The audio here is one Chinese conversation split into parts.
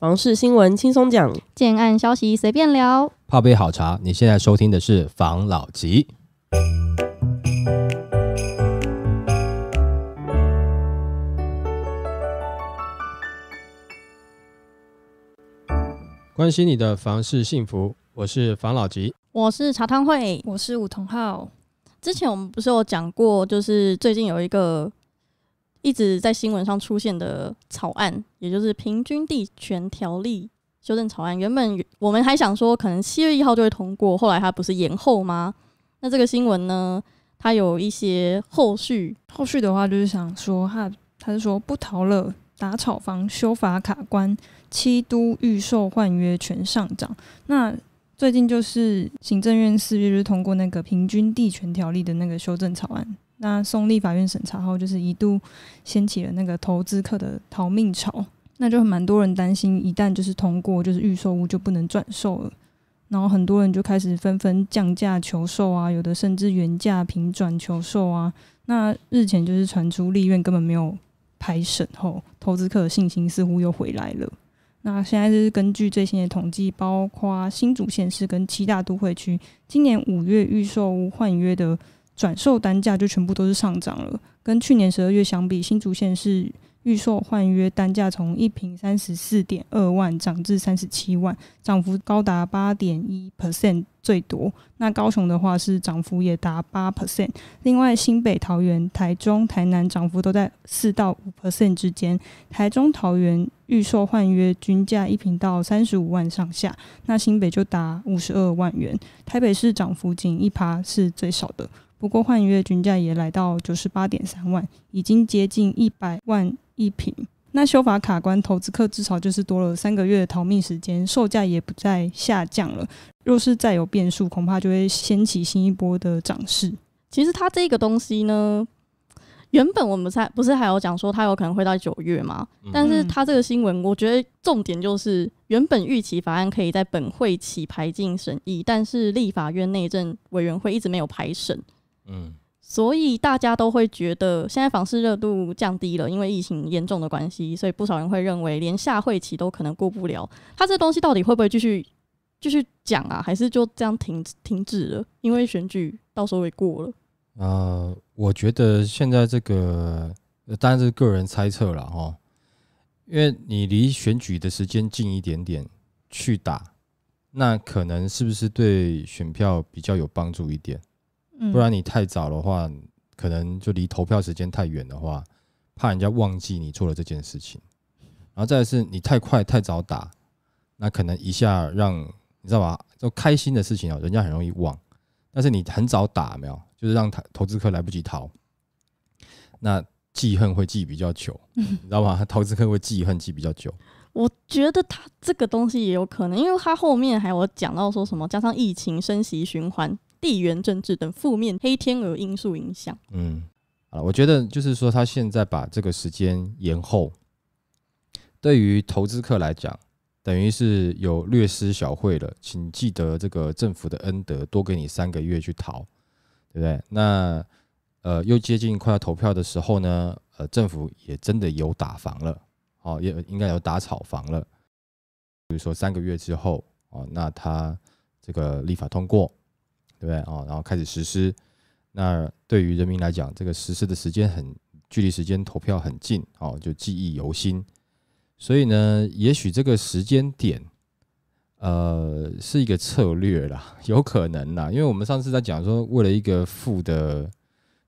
房事新闻轻松讲，建案消息随便聊，泡杯好茶。你现在收听的是房老吉，关心你的房事幸福，我是房老吉，我是茶汤会，我是吴同浩。之前我们不是有讲过，就是最近有一个。一直在新闻上出现的草案，也就是《平均地权条例》修正草案，原本我们还想说可能七月一号就会通过，后来它不是延后吗？那这个新闻呢，它有一些后续，后续的话就是想说，哈，他是说不逃了，打炒房修法卡关，七都预售换约全上涨。那最近就是行政院四月就是通过那个《平均地权条例》的那个修正草案。那送立法院审查后，就是一度掀起了那个投资客的逃命潮，那就蛮多人担心，一旦就是通过，就是预售屋就不能转售了，然后很多人就开始纷纷降价求售啊，有的甚至原价平转求售啊。那日前就是传出立院根本没有排审后，投资客的信心似乎又回来了。那现在就是根据最新的统计，包括新竹县市跟七大都会区，今年五月预售屋换约的。转售单价就全部都是上涨了，跟去年十二月相比，新竹县是预售换约单价从一平三十四点二万涨至三十七万，涨幅高达八点一 percent 最多。那高雄的话是涨幅也达八 percent，另外新北、桃园、台中、台南涨幅都在四到五 percent 之间。台中、桃园预售换约均价一平到三十五万上下，那新北就达五十二万元。台北市涨幅仅一趴是最少的。不过换月均价也来到九十八点三万，已经接近一百万一平。那修法卡关，投资客至少就是多了三个月的逃命时间，售价也不再下降了。若是再有变数，恐怕就会掀起新一波的涨势。其实它这个东西呢，原本我们才不是还有讲说它有可能会到九月嘛，但是它这个新闻，我觉得重点就是原本预期法案可以在本会期排进审议，但是立法院内政委员会一直没有排审。嗯，所以大家都会觉得现在房市热度降低了，因为疫情严重的关系，所以不少人会认为连下会期都可能过不了。他这东西到底会不会继续继续讲啊，还是就这样停停止了？因为选举到时候也过了。啊，我觉得现在这个当然是个人猜测了哈，因为你离选举的时间近一点点去打，那可能是不是对选票比较有帮助一点？不然你太早的话，可能就离投票时间太远的话，怕人家忘记你做了这件事情。然后再是，你太快太早打，那可能一下让你知道吧，就开心的事情哦，人家很容易忘。但是你很早打没有，就是让他投资客来不及逃，那记恨会记比较久，你知道吗？投资客会记恨记比较久。我觉得他这个东西也有可能，因为他后面还有讲到说什么，加上疫情升级循环。地缘政治等负面黑天鹅因素影响。嗯，好了，我觉得就是说，他现在把这个时间延后，对于投资客来讲，等于是有略施小惠了，请记得这个政府的恩德，多给你三个月去逃，对不对？那呃，又接近快要投票的时候呢，呃，政府也真的有打房了，哦，也应该有打草房了，比如说三个月之后，哦，那他这个立法通过。对不对啊？然后开始实施。那对于人民来讲，这个实施的时间很距离时间投票很近哦，就记忆犹新。所以呢，也许这个时间点，呃，是一个策略啦，有可能啦。因为我们上次在讲说，为了一个副的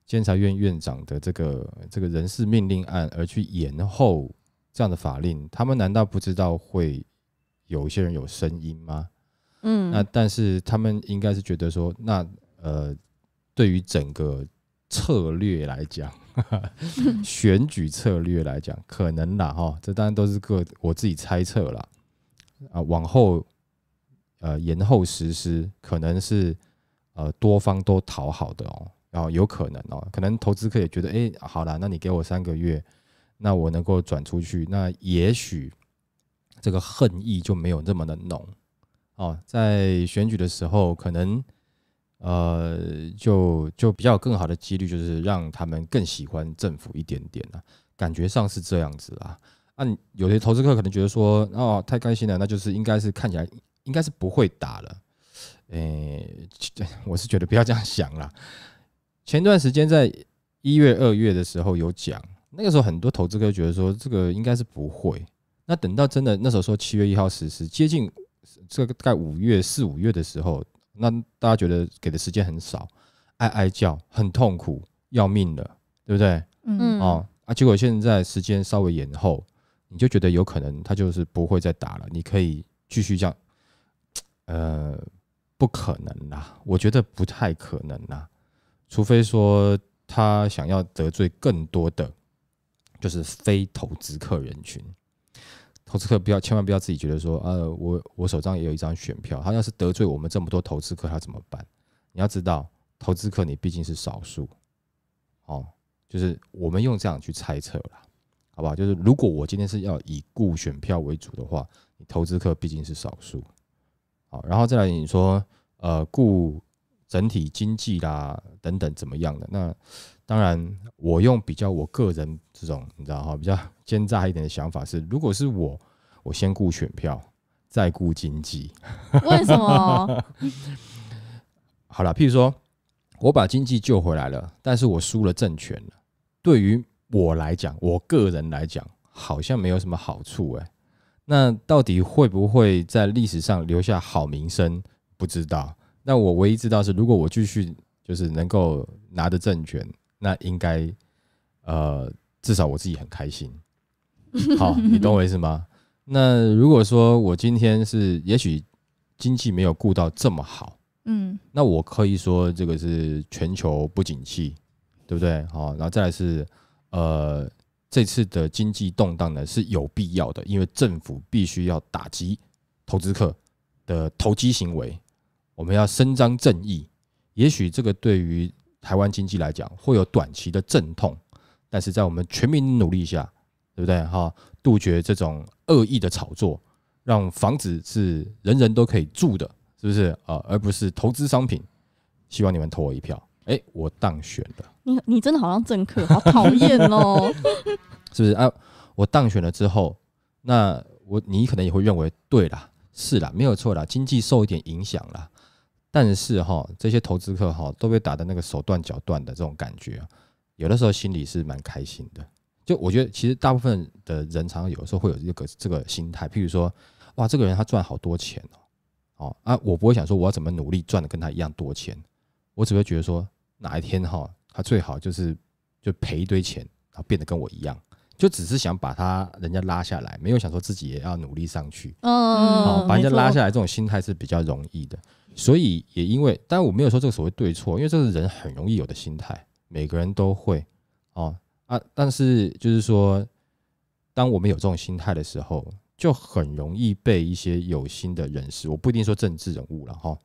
监察院院长的这个这个人事命令案而去延后这样的法令，他们难道不知道会有一些人有声音吗？嗯，那但是他们应该是觉得说，那呃，对于整个策略来讲，选举策略来讲，可能啦哈，这当然都是个我自己猜测啦。啊。往后呃延后实施，可能是呃多方都讨好的哦，然后有可能哦，可能投资客也觉得，哎，好啦，那你给我三个月，那我能够转出去，那也许这个恨意就没有那么的浓。哦，在选举的时候，可能呃，就就比较更好的几率，就是让他们更喜欢政府一点点啊，感觉上是这样子啊。那有些投资客可能觉得说，哦，太开心了，那就是应该是看起来应该是不会打了。诶，我是觉得不要这样想了。前段时间在一月、二月的时候有讲，那个时候很多投资客觉得说这个应该是不会。那等到真的那时候说七月一号实施，接近。这个大概五月四五月的时候，那大家觉得给的时间很少，挨哀叫，很痛苦，要命了，对不对？嗯哦，啊！结果现在时间稍微延后，你就觉得有可能他就是不会再打了，你可以继续样，呃，不可能啦，我觉得不太可能啦，除非说他想要得罪更多的，就是非投资客人群。投资客不要，千万不要自己觉得说，呃，我我手上也有一张选票，他要是得罪我们这么多投资客，他怎么办？你要知道，投资客你毕竟是少数，哦，就是我们用这样去猜测了，好不好？就是如果我今天是要以雇选票为主的话，你投资客毕竟是少数，好，然后再来你说，呃，雇。整体经济啦，等等，怎么样的？那当然，我用比较我个人这种，你知道哈，比较奸诈一点的想法是：如果是我，我先顾选票，再顾经济。为什么？好了，譬如说，我把经济救回来了，但是我输了政权了。对于我来讲，我个人来讲，好像没有什么好处哎。那到底会不会在历史上留下好名声？不知道。那我唯一知道是，如果我继续就是能够拿着政权，那应该呃至少我自己很开心。好，你懂我意思吗？那如果说我今天是也许经济没有顾到这么好，嗯，那我可以说这个是全球不景气，对不对？好，然后再来是呃这次的经济动荡呢是有必要的，因为政府必须要打击投资客的投机行为。我们要伸张正义，也许这个对于台湾经济来讲会有短期的阵痛，但是在我们全民努力下，对不对哈？杜绝这种恶意的炒作，让房子是人人都可以住的，是不是啊？而不是投资商品。希望你们投我一票，哎，我当选了。你你真的好像政客，好讨厌哦，是不是啊？我当选了之后，那我你可能也会认为对啦，是啦，没有错啦，经济受一点影响啦。但是哈，这些投资客哈都被打的那个手断脚断的这种感觉，有的时候心里是蛮开心的。就我觉得，其实大部分的人常常有的时候会有这个这个心态，譬如说，哇，这个人他赚好多钱哦，哦，啊，我不会想说我要怎么努力赚的跟他一样多钱，我只会觉得说哪一天哈，他最好就是就赔一堆钱，然后变得跟我一样。就只是想把他人家拉下来，没有想说自己也要努力上去。嗯，把人家拉下来，这种心态是比较容易的。所以也因为，当然我没有说这个所谓对错，因为这是人很容易有的心态，每个人都会。哦啊，但是就是说，当我们有这种心态的时候，就很容易被一些有心的人士，我不一定说政治人物了哈，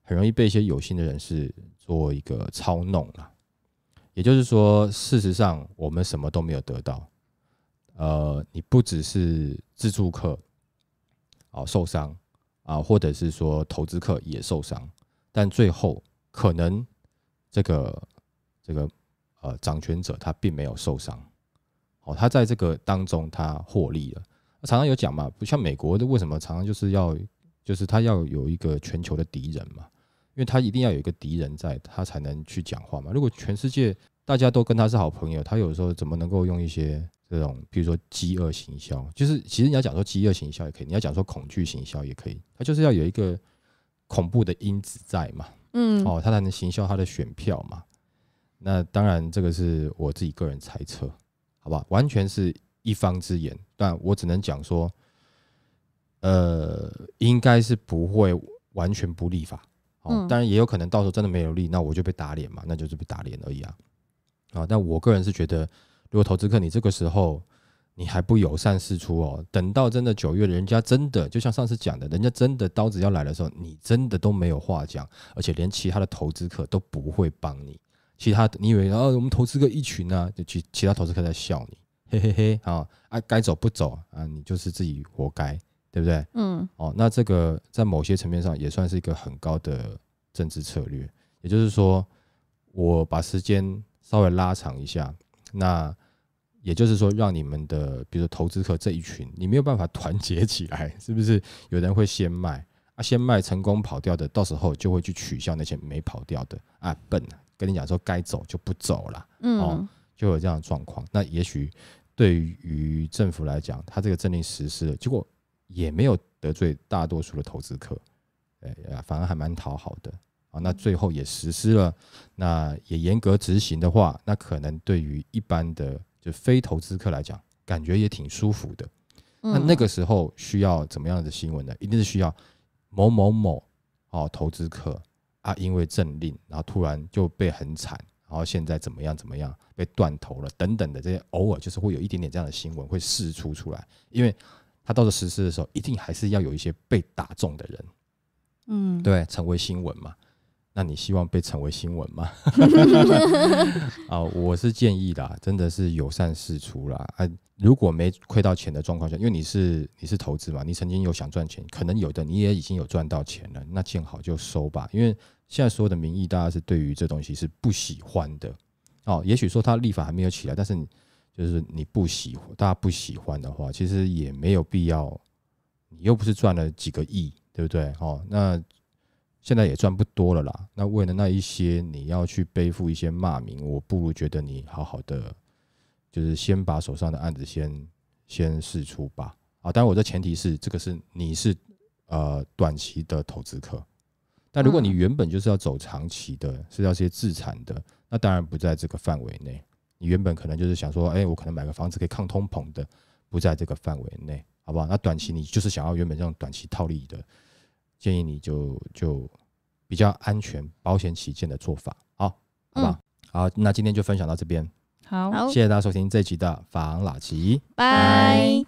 很容易被一些有心的人士做一个操弄了。也就是说，事实上我们什么都没有得到。呃，你不只是自助客，哦受伤啊，或者是说投资客也受伤，但最后可能这个这个呃掌权者他并没有受伤，哦他在这个当中他获利了。常常有讲嘛，不像美国的为什么常常就是要就是他要有一个全球的敌人嘛，因为他一定要有一个敌人在他才能去讲话嘛。如果全世界大家都跟他是好朋友，他有时候怎么能够用一些？这种，比如说饥饿行销，就是其实你要讲说饥饿行销也可以，你要讲说恐惧行销也可以，它就是要有一个恐怖的因子在嘛，嗯，哦，它才能行销它的选票嘛。那当然，这个是我自己个人猜测，好不好？完全是一方之言，但我只能讲说，呃，应该是不会完全不立法，嗯，当然也有可能到时候真的没有立，那我就被打脸嘛，那就是被打脸而已啊。啊，但我个人是觉得。如果投资客你这个时候你还不友善示出哦，等到真的九月，人家真的就像上次讲的，人家真的刀子要来的时候，你真的都没有话讲，而且连其他的投资客都不会帮你。其他你以为，然后我们投资客一群呢，就其其他投资客在笑你，嘿嘿嘿啊啊，该走不走啊，你就是自己活该，对不对？嗯，哦，那这个在某些层面上也算是一个很高的政治策略，也就是说，我把时间稍微拉长一下。那也就是说，让你们的，比如说投资客这一群，你没有办法团结起来，是不是？有人会先卖啊，先卖成功跑掉的，到时候就会去取笑那些没跑掉的啊，笨！跟你讲说该走就不走了，嗯，就有这样的状况。那也许对于政府来讲，他这个政令实施了，结果也没有得罪大多数的投资客，哎呀，反而还蛮讨好的。啊，那最后也实施了，那也严格执行的话，那可能对于一般的就非投资客来讲，感觉也挺舒服的。那那个时候需要怎么样的新闻呢？一定是需要某某某哦，投资客啊，因为政令，然后突然就被很惨，然后现在怎么样怎么样被断头了等等的这些，偶尔就是会有一点点这样的新闻会释出出来，因为他到时实施的时候，一定还是要有一些被打中的人，嗯，对，成为新闻嘛。那你希望被成为新闻吗？啊，我是建议啦，真的是友善事出啦。啊。如果没亏到钱的状况下，因为你是你是投资嘛，你曾经有想赚钱，可能有的你也已经有赚到钱了，那见好就收吧。因为现在所有的民意，大家是对于这东西是不喜欢的哦。也许说他立法还没有起来，但是你就是你不喜欢，大家不喜欢的话，其实也没有必要。你又不是赚了几个亿，对不对？哦，那。现在也赚不多了啦。那为了那一些，你要去背负一些骂名，我不如觉得你好好的，就是先把手上的案子先先试出吧。啊，当然我的前提是，这个是你是呃短期的投资客。但如果你原本就是要走长期的，是要些自产的，那当然不在这个范围内。你原本可能就是想说，哎，我可能买个房子可以抗通膨的，不在这个范围内，好不好？那短期你就是想要原本这种短期套利的。建议你就就比较安全、保险起见的做法，好，好吧，好，那今天就分享到这边，好，谢谢大家收听这集的防老奇，拜。